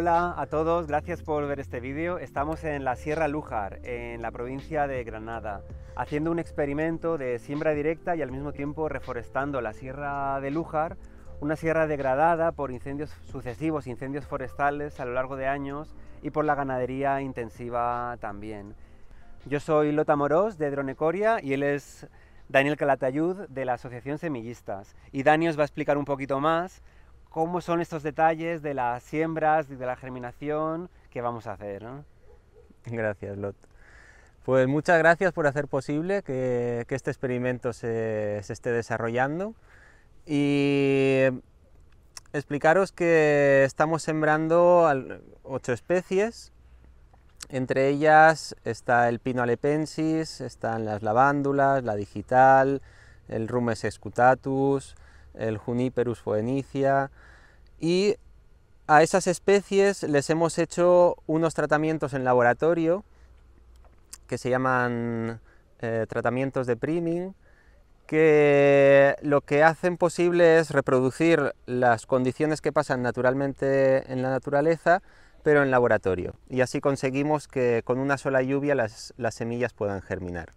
Hola a todos, gracias por ver este vídeo. Estamos en la Sierra Lújar, en la provincia de Granada, haciendo un experimento de siembra directa y al mismo tiempo reforestando la Sierra de Lújar, una sierra degradada por incendios sucesivos, incendios forestales a lo largo de años y por la ganadería intensiva también. Yo soy Lota Morós de Dronecoria y él es Daniel Calatayud de la Asociación Semillistas. Y Dani os va a explicar un poquito más cómo son estos detalles de las siembras, y de la germinación que vamos a hacer. Gracias, Lot. Pues muchas gracias por hacer posible que, este experimento se, esté desarrollando y explicaros que estamos sembrando ocho especies. Entre ellas está el pino alepensis, están las lavándulas, la digital, el rumes escutatus, el Juniperus foenicia y a esas especies les hemos hecho unos tratamientos en laboratorio que se llaman eh, tratamientos de priming, que lo que hacen posible es reproducir las condiciones que pasan naturalmente en la naturaleza, pero en laboratorio. Y así conseguimos que con una sola lluvia las, las semillas puedan germinar.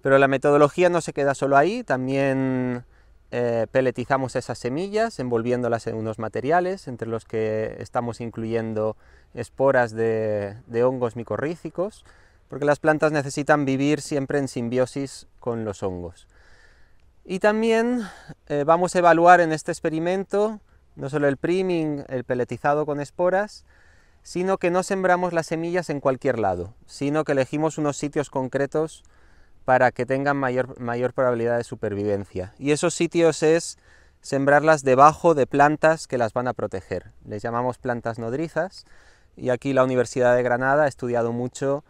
Pero la metodología no se queda solo ahí, también eh, peletizamos esas semillas envolviéndolas en unos materiales entre los que estamos incluyendo esporas de, hongos micorríficos porque las plantas necesitan vivir siempre en simbiosis con los hongos. Y también eh, vamos a evaluar en este experimento no solo el priming, el peletizado con esporas, sino que no sembramos las semillas en cualquier lado, sino que elegimos unos sitios concretos para que tengan mayor, mayor probabilidad de supervivencia. Y esos sitios es sembrarlas debajo de plantas que las van a proteger. Les llamamos plantas nodrizas y aquí la Universidad de Granada ha estudiado mucho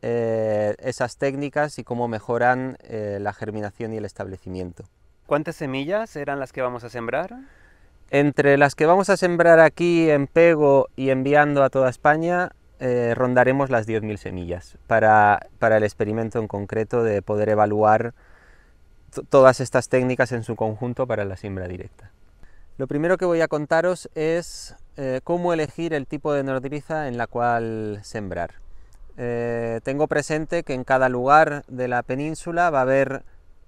eh, esas técnicas y cómo mejoran eh, la germinación y el establecimiento. ¿Cuántas semillas eran las que vamos a sembrar? Entre las que vamos a sembrar aquí en Pego y enviando a toda España eh, rondaremos las 10.000 semillas para, el experimento en concreto de poder evaluar todas estas técnicas en su conjunto para la siembra directa. Lo primero que voy a contaros es eh, cómo elegir el tipo de nodriza en la cual sembrar. Eh, tengo presente que en cada lugar de la península va a haber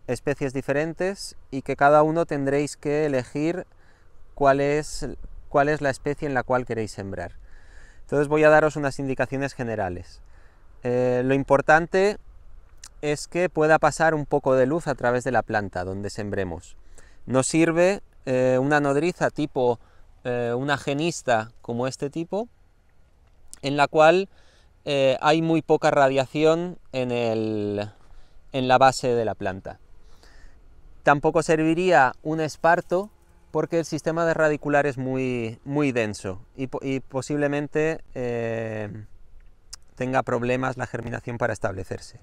especies diferentes y que cada uno tendréis que elegir cuál es, cuál es la especie en la cual queréis sembrar. Entonces voy a daros unas indicaciones generales. Eh, lo importante es que pueda pasar un poco de luz a través de la planta donde sembremos. Nos sirve eh, una nodriza tipo eh, una genista como este tipo, en la cual hay muy poca radiación en, en la base de la planta. Tampoco serviría un esparto porque el sistema de radicular es muy, muy denso y, posiblemente eh, tenga problemas la germinación para establecerse.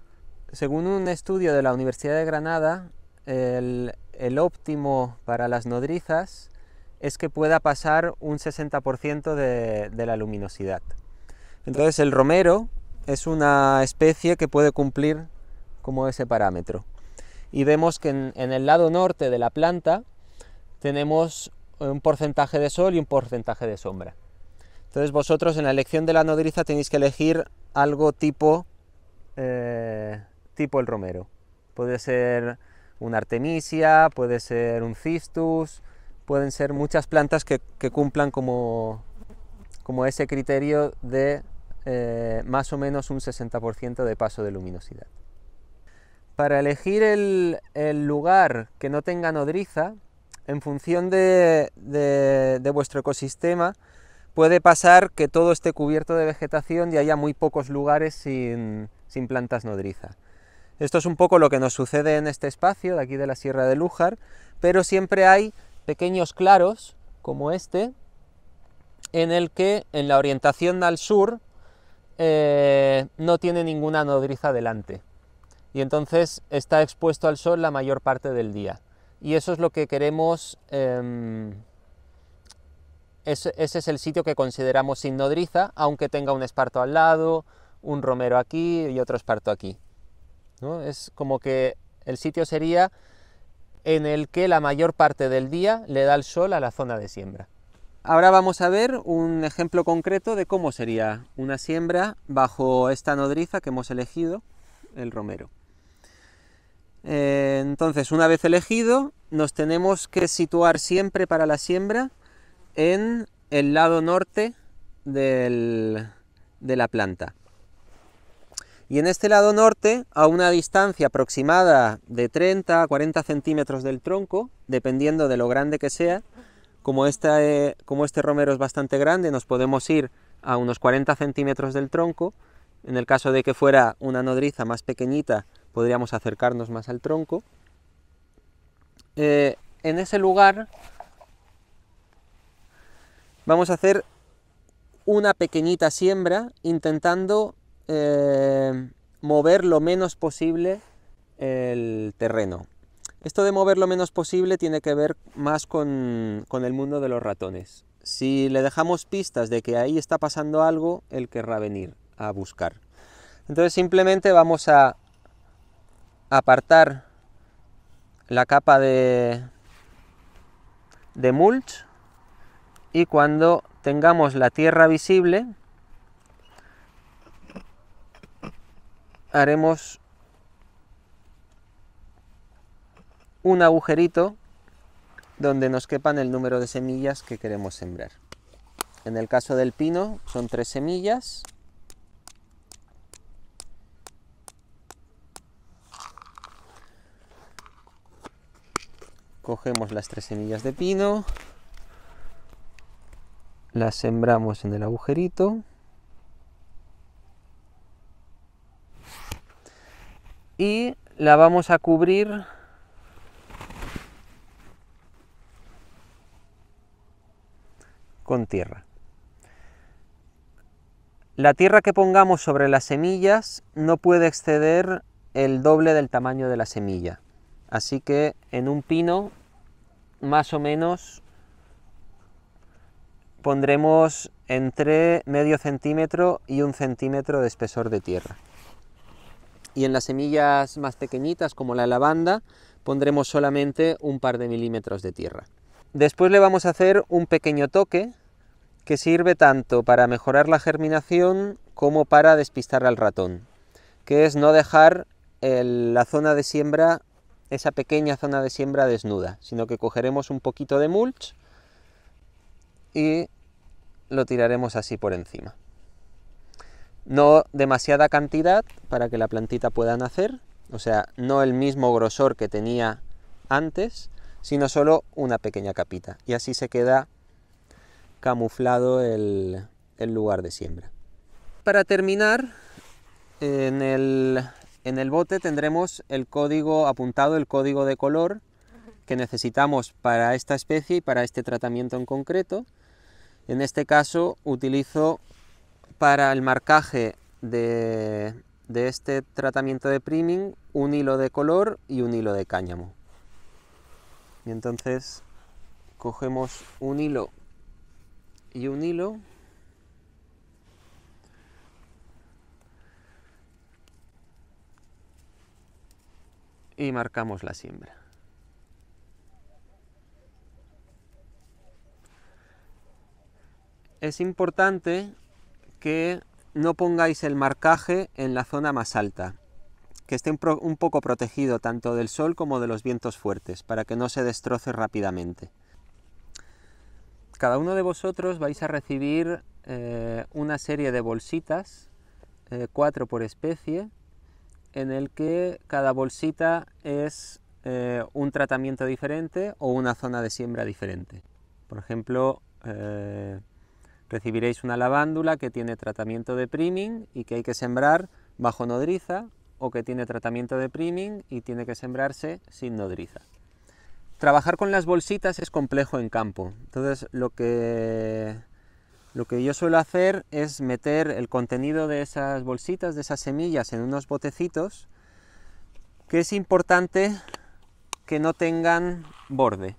Según un estudio de la Universidad de Granada, el, óptimo para las nodrizas es que pueda pasar un 60% de, de la luminosidad. Entonces el romero es una especie que puede cumplir como ese parámetro. Y vemos que en el lado norte de la planta tenemos un porcentaje de sol y un porcentaje de sombra. Entonces vosotros en la elección de la nodriza tenéis que elegir algo tipo, eh, tipo el romero. Puede ser una artemisia, puede ser un cistus, pueden ser muchas plantas que, cumplan como, como ese criterio de eh, más o menos un 60% de paso de luminosidad. Para elegir el, el lugar que no tenga nodriza, en función de, vuestro ecosistema, puede pasar que todo esté cubierto de vegetación y haya muy pocos lugares sin, plantas nodriza. Esto es un poco lo que nos sucede en este espacio de aquí de la Sierra de Lújar, pero siempre hay pequeños claros como este, en el que en la orientación al sur eh, no tiene ninguna nodriza delante y entonces está expuesto al sol la mayor parte del día y eso es lo que queremos, em, ese, es el sitio que consideramos sin nodriza, aunque tenga un esparto al lado, un romero aquí y otro esparto aquí. ¿no? Es como que el sitio sería en el que la mayor parte del día le da el sol a la zona de siembra. Ahora vamos a ver un ejemplo concreto de cómo sería una siembra bajo esta nodriza que hemos elegido, el romero. Eh, entonces, una vez elegido, nos tenemos que situar siempre para la siembra en el lado norte de la planta. Y en este lado norte, a una distancia aproximada de 30 a 40 centímetros del tronco, dependiendo de lo grande que sea, como este, como este romero es bastante grande, nos podemos ir a unos 40 centímetros del tronco. En el caso de que fuera una nodriza más pequeñita, podríamos acercarnos más al tronco. Eh, en ese lugar vamos a hacer una pequeñita siembra intentando eh, mover lo menos posible el terreno. Esto de mover lo menos posible tiene que ver más con, con el mundo de los ratones. Si le dejamos pistas de que ahí está pasando algo, él querrá venir a buscar. Entonces simplemente vamos a apartar la capa de, mulch y cuando tengamos la tierra visible haremos un agujerito donde nos quepan el número de semillas que queremos sembrar. En el caso del pino son tres semillas cogemos las tres semillas de pino, las sembramos en el agujerito y la vamos a cubrir con tierra. La tierra que pongamos sobre las semillas no puede exceder el doble del tamaño de la semilla. Así que en un pino más o menos pondremos entre medio centímetro y un centímetro de espesor de tierra. Y en las semillas más pequeñitas, como la lavanda, pondremos solamente un par de milímetros de tierra. Después le vamos a hacer un pequeño toque que sirve tanto para mejorar la germinación como para despistar al ratón, que es no dejar la zona de siembra esa pequeña zona de siembra desnuda, sino que cogeremos un poquito de mulch y lo tiraremos así por encima. No demasiada cantidad para que la plantita pueda nacer, o sea, no el mismo grosor que tenía antes, sino solo una pequeña capita. Y así se queda camuflado el, lugar de siembra. Para terminar, en el en el bote tendremos el código apuntado, el código de color que necesitamos para esta especie y para este tratamiento en concreto. En este caso utilizo para el marcaje de, este tratamiento de priming un hilo de color y un hilo de cáñamo. Y entonces cogemos un hilo y un hilo y marcamos la siembra. Es importante que no pongáis el marcaje en la zona más alta, que esté un, poco protegido tanto del sol como de los vientos fuertes, para que no se destroce rápidamente. Cada uno de vosotros vais a recibir eh, una serie de bolsitas, eh, cuatro por especie, en el que cada bolsita es eh, un tratamiento diferente o una zona de siembra diferente. Por ejemplo, eh, recibiréis una lavándula que tiene tratamiento de priming y que hay que sembrar bajo nodriza o que tiene tratamiento de priming y tiene que sembrarse sin nodriza. Trabajar con las bolsitas es complejo en campo, entonces lo que lo que yo suelo hacer es meter el contenido de esas bolsitas, de esas semillas, en unos botecitos, que es importante que no tengan borde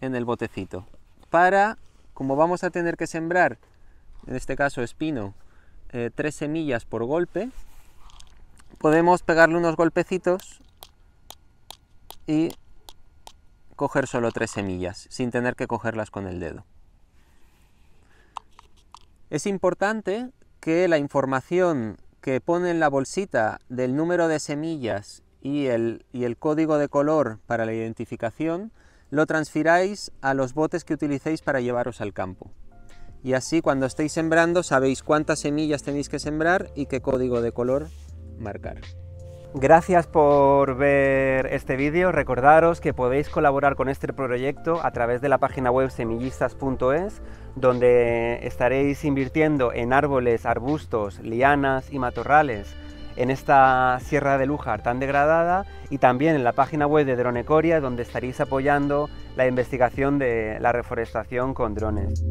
en el botecito. Para, como vamos a tener que sembrar, en este caso espino, eh, tres semillas por golpe, podemos pegarle unos golpecitos y coger solo tres semillas, sin tener que cogerlas con el dedo. Es importante que la información que pone en la bolsita del número de semillas y el, código de color para la identificación lo transfiráis a los botes que utilicéis para llevaros al campo. Y así cuando estéis sembrando sabéis cuántas semillas tenéis que sembrar y qué código de color marcar. Gracias por ver este vídeo. Recordaros que podéis colaborar con este proyecto a través de la página web semillistas.es, donde estaréis invirtiendo en árboles, arbustos, lianas y matorrales en esta Sierra de lujar tan degradada y también en la página web de Dronecoria, donde estaréis apoyando la investigación de la reforestación con drones.